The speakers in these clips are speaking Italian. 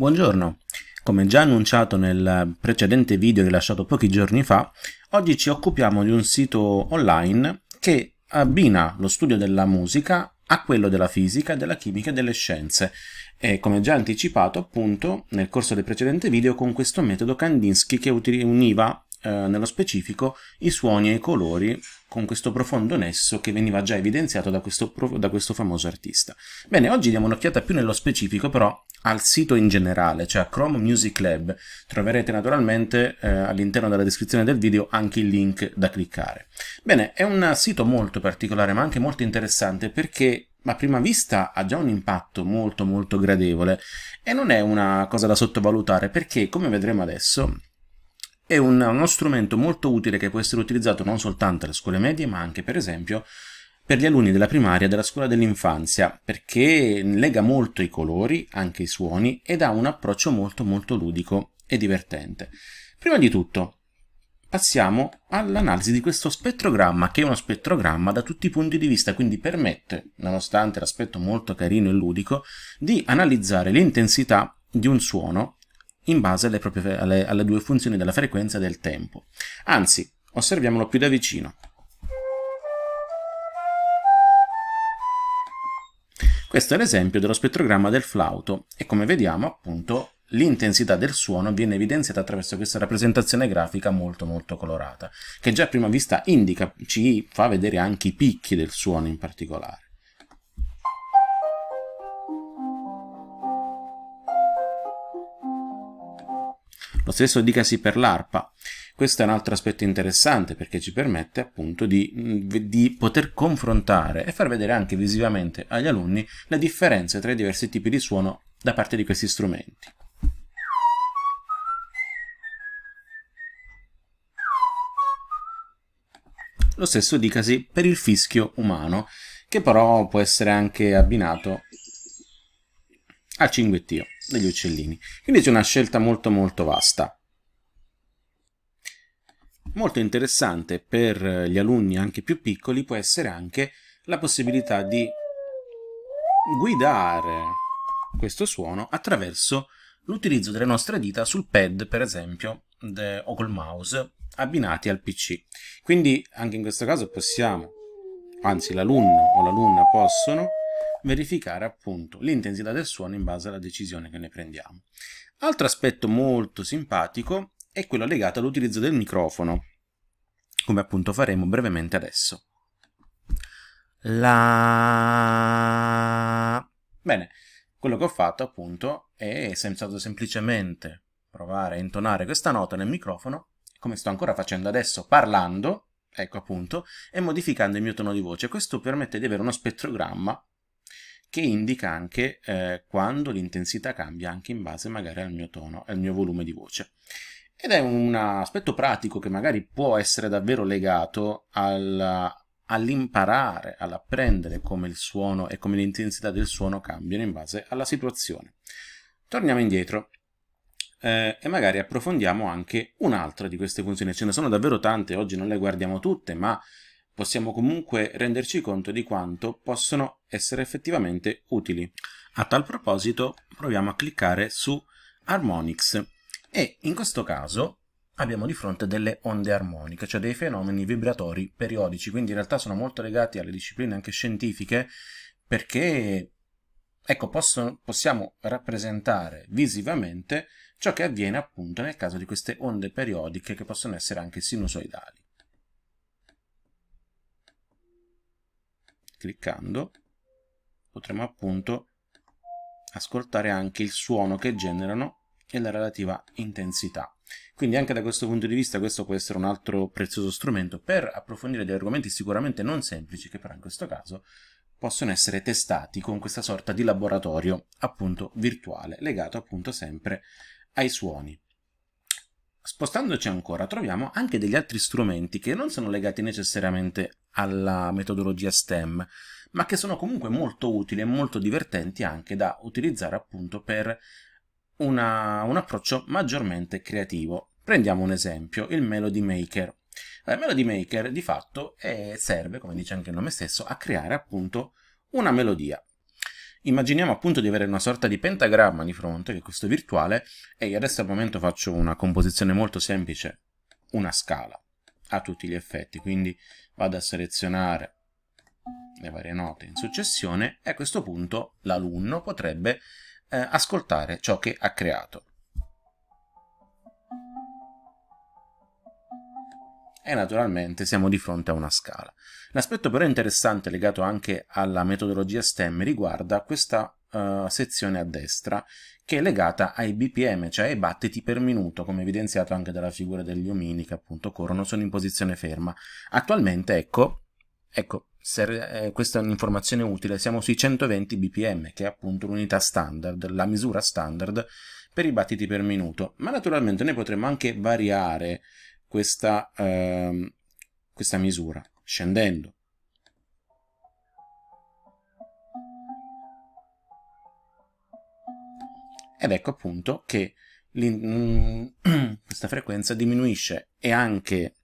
Buongiorno, come già annunciato nel precedente video rilasciato pochi giorni fa, oggi ci occupiamo di un sito online che abbina lo studio della musica a quello della fisica, della chimica e delle scienze e come già anticipato appunto nel corso del precedente video con questo metodo Kandinsky che univa eh, nello specifico i suoni e i colori con questo profondo nesso che veniva già evidenziato da questo, da questo famoso artista. Bene, oggi diamo un'occhiata più nello specifico però al sito in generale, cioè a Chrome Music Lab. Troverete naturalmente eh, all'interno della descrizione del video anche il link da cliccare. Bene, è un sito molto particolare ma anche molto interessante perché a prima vista ha già un impatto molto molto gradevole e non è una cosa da sottovalutare perché come vedremo adesso è un, uno strumento molto utile che può essere utilizzato non soltanto alle scuole medie, ma anche per esempio per gli alunni della primaria della scuola dell'infanzia, perché lega molto i colori, anche i suoni, ed ha un approccio molto molto ludico e divertente. Prima di tutto, passiamo all'analisi di questo spettrogramma, che è uno spettrogramma da tutti i punti di vista, quindi permette, nonostante l'aspetto molto carino e ludico, di analizzare l'intensità di un suono in base alle, proprie, alle, alle due funzioni della frequenza e del tempo. Anzi, osserviamolo più da vicino. Questo è l'esempio dello spettrogramma del flauto e come vediamo appunto l'intensità del suono viene evidenziata attraverso questa rappresentazione grafica molto molto colorata che già a prima vista indica, ci fa vedere anche i picchi del suono in particolare. Lo stesso dicasi per l'ARPA. Questo è un altro aspetto interessante perché ci permette appunto di, di, poter confrontare e far vedere anche visivamente agli alunni le differenze tra i diversi tipi di suono da parte di questi strumenti. Lo stesso dicasi per il fischio umano, che però può essere anche abbinato al cinguettio degli uccellini. Quindi c'è una scelta molto molto vasta. Molto interessante per gli alunni anche più piccoli può essere anche la possibilità di guidare questo suono attraverso l'utilizzo delle nostre dita sul pad, per esempio, o col mouse, abbinati al PC. Quindi anche in questo caso possiamo, anzi l'alunno o l'alunna possono verificare appunto l'intensità del suono in base alla decisione che ne prendiamo. Altro aspetto molto simpatico è quello legato all'utilizzo del microfono, come appunto faremo brevemente adesso. La... Bene, quello che ho fatto appunto è stato semplicemente provare a intonare questa nota nel microfono, come sto ancora facendo adesso parlando, ecco appunto, e modificando il mio tono di voce. Questo permette di avere uno spettrogramma che indica anche eh, quando l'intensità cambia anche in base magari al mio tono, al mio volume di voce. Ed è un aspetto pratico che magari può essere davvero legato alla, all'imparare, all'apprendere come il suono e come l'intensità del suono cambiano in base alla situazione. Torniamo indietro eh, e magari approfondiamo anche un'altra di queste funzioni. Ce ne sono davvero tante, oggi non le guardiamo tutte, ma possiamo comunque renderci conto di quanto possono essere effettivamente utili. A tal proposito proviamo a cliccare su Harmonics e in questo caso abbiamo di fronte delle onde armoniche, cioè dei fenomeni vibratori periodici, quindi in realtà sono molto legati alle discipline anche scientifiche perché ecco, possono, possiamo rappresentare visivamente ciò che avviene appunto nel caso di queste onde periodiche che possono essere anche sinusoidali. Cliccando potremo appunto ascoltare anche il suono che generano e la relativa intensità. Quindi anche da questo punto di vista questo può essere un altro prezioso strumento per approfondire degli argomenti sicuramente non semplici che però in questo caso possono essere testati con questa sorta di laboratorio appunto virtuale legato appunto sempre ai suoni. Spostandoci ancora troviamo anche degli altri strumenti che non sono legati necessariamente alla metodologia STEM, ma che sono comunque molto utili e molto divertenti anche da utilizzare appunto per una, un approccio maggiormente creativo. Prendiamo un esempio, il Melody Maker. Il eh, Melody Maker di fatto è, serve, come dice anche il nome stesso, a creare appunto una melodia. Immaginiamo appunto di avere una sorta di pentagramma di fronte, che è questo virtuale, e io adesso al momento faccio una composizione molto semplice, una scala, a tutti gli effetti, quindi vado a selezionare le varie note in successione e a questo punto l'alunno potrebbe eh, ascoltare ciò che ha creato. E naturalmente siamo di fronte a una scala. L'aspetto però interessante legato anche alla metodologia STEM riguarda questa uh, sezione a destra che è legata ai BPM, cioè ai battiti per minuto, come evidenziato anche dalla figura degli omini che appunto corrono, sono in posizione ferma. Attualmente, ecco, ecco eh, questa è un'informazione utile, siamo sui 120 bpm, che è appunto l'unità standard, la misura standard per i battiti per minuto, ma naturalmente noi potremmo anche variare questa, eh, questa misura scendendo. Ed ecco appunto che mm, questa frequenza diminuisce e anche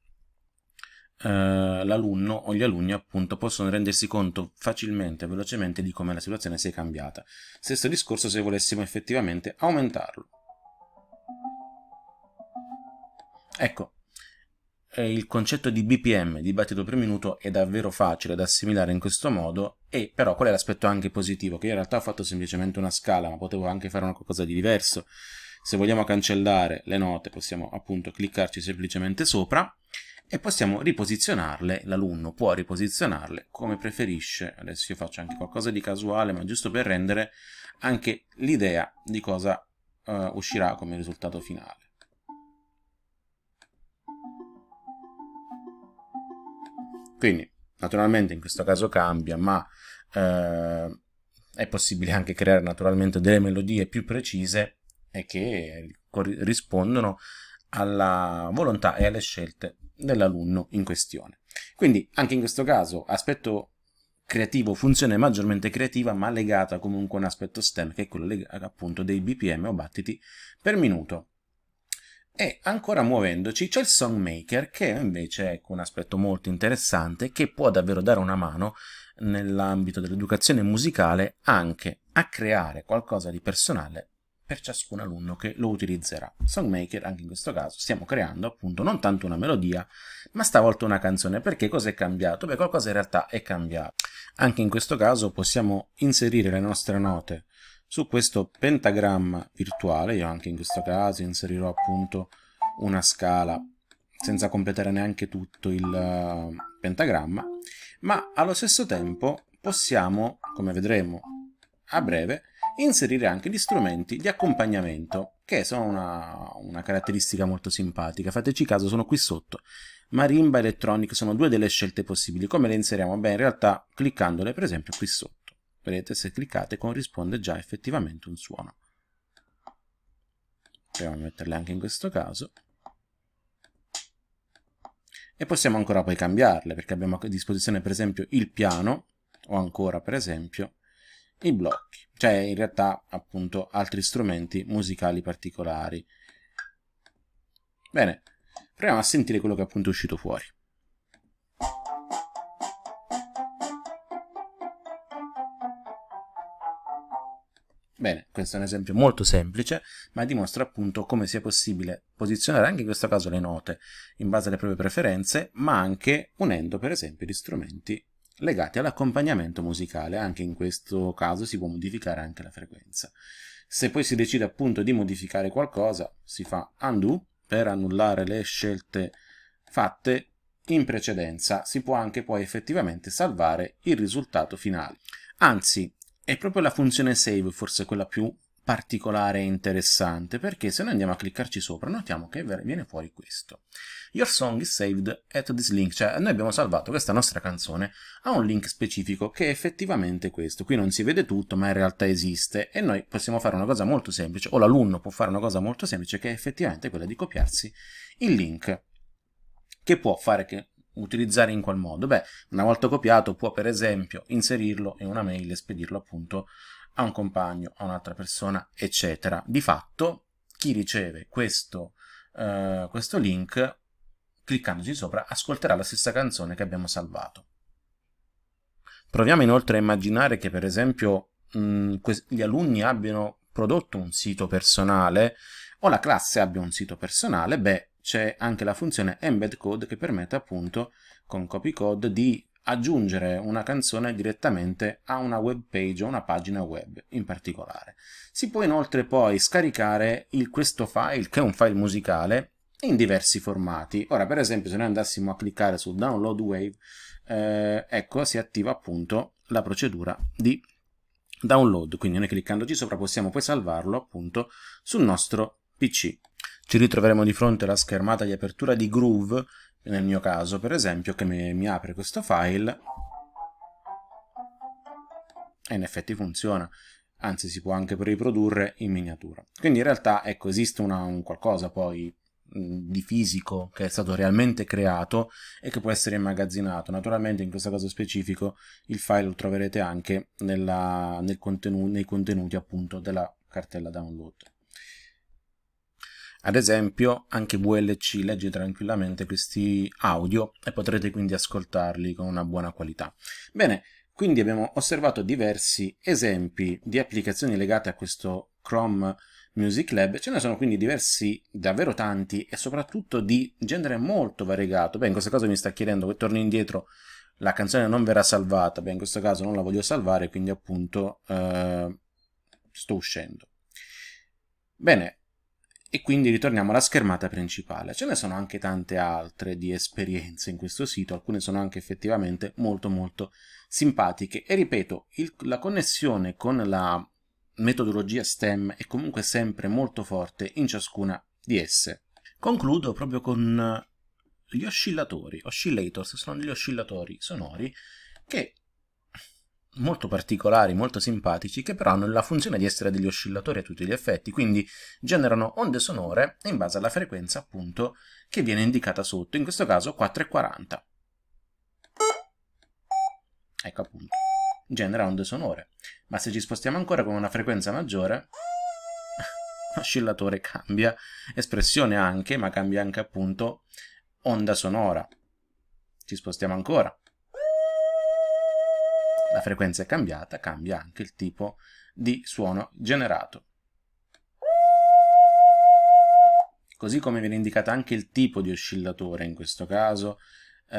eh, l'alunno o gli alunni appunto possono rendersi conto facilmente e velocemente di come la situazione si è cambiata. Stesso discorso se volessimo effettivamente aumentarlo. Ecco, eh, il concetto di BPM, dibattito per minuto, è davvero facile da assimilare in questo modo, e però qual è l'aspetto anche positivo? Che io in realtà ho fatto semplicemente una scala, ma potevo anche fare una qualcosa di diverso. Se vogliamo cancellare le note possiamo appunto cliccarci semplicemente sopra e possiamo riposizionarle, l'alunno può riposizionarle come preferisce, adesso io faccio anche qualcosa di casuale ma giusto per rendere anche l'idea di cosa uh, uscirà come risultato finale. Quindi naturalmente in questo caso cambia ma uh, è possibile anche creare naturalmente delle melodie più precise e che rispondono alla volontà e alle scelte dell'alunno in questione. Quindi anche in questo caso aspetto creativo, funzione maggiormente creativa ma legata comunque a un aspetto STEM che è quello appunto dei BPM o battiti per minuto. E ancora muovendoci c'è il songmaker che invece è un aspetto molto interessante che può davvero dare una mano nell'ambito dell'educazione musicale anche a creare qualcosa di personale per ciascun alunno che lo utilizzerà. Songmaker, anche in questo caso, stiamo creando appunto non tanto una melodia, ma stavolta una canzone. Perché cosa è cambiato? Beh, qualcosa in realtà è cambiato. Anche in questo caso possiamo inserire le nostre note su questo pentagramma virtuale. Io anche in questo caso inserirò appunto una scala senza completare neanche tutto il eh, pentagramma, ma allo stesso tempo possiamo, come vedremo a breve, inserire anche gli strumenti di accompagnamento, che sono una, una caratteristica molto simpatica. Fateci caso, sono qui sotto. Marimba Electronic sono due delle scelte possibili. Come le inseriamo? Beh, in realtà cliccandole, per esempio, qui sotto. Vedete, se cliccate corrisponde già effettivamente un suono. Proviamo a metterle anche in questo caso e possiamo ancora poi cambiarle perché abbiamo a disposizione per esempio il piano o ancora per esempio i blocchi, cioè in realtà appunto altri strumenti musicali particolari. Bene, proviamo a sentire quello che appunto è uscito fuori. Bene, questo è un esempio molto semplice, ma dimostra appunto come sia possibile posizionare anche in questo caso le note in base alle proprie preferenze, ma anche unendo per esempio gli strumenti legati all'accompagnamento musicale, anche in questo caso si può modificare anche la frequenza. Se poi si decide appunto di modificare qualcosa, si fa undo per annullare le scelte fatte in precedenza, si può anche poi effettivamente salvare il risultato finale. Anzi, è proprio la funzione save forse quella più particolare e interessante perché se noi andiamo a cliccarci sopra notiamo che viene fuori questo Your song is saved at this link cioè noi abbiamo salvato questa nostra canzone a un link specifico che è effettivamente questo qui non si vede tutto ma in realtà esiste e noi possiamo fare una cosa molto semplice o l'alunno può fare una cosa molto semplice che è effettivamente quella di copiarsi il link che può fare che utilizzare in qual modo? Beh, una volta copiato può per esempio inserirlo in una mail e spedirlo appunto a un compagno, a un'altra persona, eccetera. Di fatto, chi riceve questo, uh, questo link, cliccandoci sopra, ascolterà la stessa canzone che abbiamo salvato. Proviamo inoltre a immaginare che, per esempio, mh, mm, gli alunni abbiano prodotto un sito personale o la classe abbia un sito personale, beh, c'è anche la funzione embed code che permette appunto con copy code di aggiungere una canzone direttamente a una web page o una pagina web in particolare. Si può inoltre poi scaricare il, questo file, che è un file musicale, in diversi formati. Ora, per esempio, se noi andassimo a cliccare su Download Wave, eh, ecco, si attiva appunto la procedura di download. Quindi noi cliccandoci sopra possiamo poi salvarlo appunto sul nostro PC. Ci ritroveremo di fronte alla schermata di apertura di Groove nel mio caso per esempio che mi, mi apre questo file e in effetti funziona anzi si può anche riprodurre in miniatura quindi in realtà ecco esiste una, un qualcosa poi mm, di fisico che è stato realmente creato e che può essere immagazzinato. Naturalmente in questo caso specifico il file lo troverete anche nella, nel contenu nei contenuti appunto della cartella download. Ad esempio anche VLC legge tranquillamente questi audio e potrete quindi ascoltarli con una buona qualità. Bene, quindi abbiamo osservato diversi esempi di applicazioni legate a questo Chrome Music Lab, ce ne sono quindi diversi, davvero tanti, e soprattutto di genere molto variegato. Beh, in questo caso mi sta chiedendo che torni indietro, la canzone non verrà salvata, beh, in questo caso non la voglio salvare, quindi appunto eh, sto uscendo. Bene, e quindi ritorniamo alla schermata principale. Ce ne sono anche tante altre di esperienze in questo sito, alcune sono anche effettivamente molto molto simpatiche e ripeto, il, la connessione con la metodologia STEM è comunque sempre molto forte in ciascuna di esse. Concludo proprio con gli oscillatori, oscillators sono gli oscillatori sonori che molto particolari, molto simpatici, che però hanno la funzione di essere degli oscillatori a tutti gli effetti, quindi generano onde sonore in base alla frequenza appunto che viene indicata sotto, in questo caso 4,40. Ecco appunto, genera onde sonore. Ma se ci spostiamo ancora con una frequenza maggiore, l'oscillatore cambia espressione anche, ma cambia anche appunto onda sonora. Ci spostiamo ancora la frequenza è cambiata, cambia anche il tipo di suono generato. Così come viene indicato anche il tipo di oscillatore in questo caso, eh,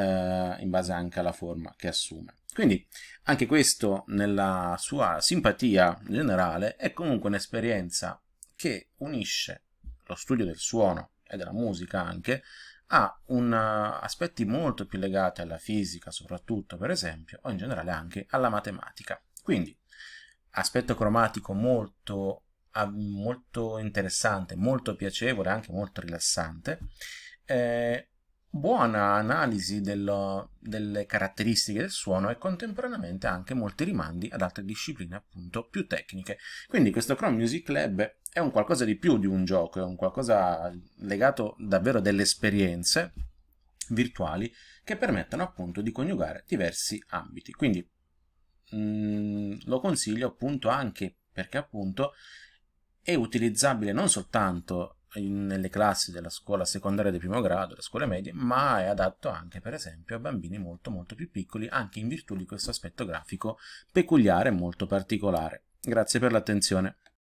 in base anche alla forma che assume. Quindi anche questo, nella sua simpatia generale, è comunque un'esperienza che unisce lo studio del suono e della musica anche ha un, eh, aspetti molto più legati alla fisica soprattutto per esempio o in generale anche alla matematica. Quindi aspetto cromatico molto, molto interessante, molto piacevole, anche molto rilassante. Eh, buona analisi del, delle caratteristiche del suono e contemporaneamente anche molti rimandi ad altre discipline appunto più tecniche. Quindi questo Chrome Music Lab è un qualcosa di più di un gioco, è un qualcosa legato davvero a delle esperienze virtuali che permettono appunto di coniugare diversi ambiti. Quindi mh, mm, lo consiglio appunto anche perché appunto è utilizzabile non soltanto nelle classi della scuola secondaria di primo grado, le scuole medie, ma è adatto anche per esempio a bambini molto molto più piccoli, anche in virtù di questo aspetto grafico peculiare e molto particolare. Grazie per l'attenzione.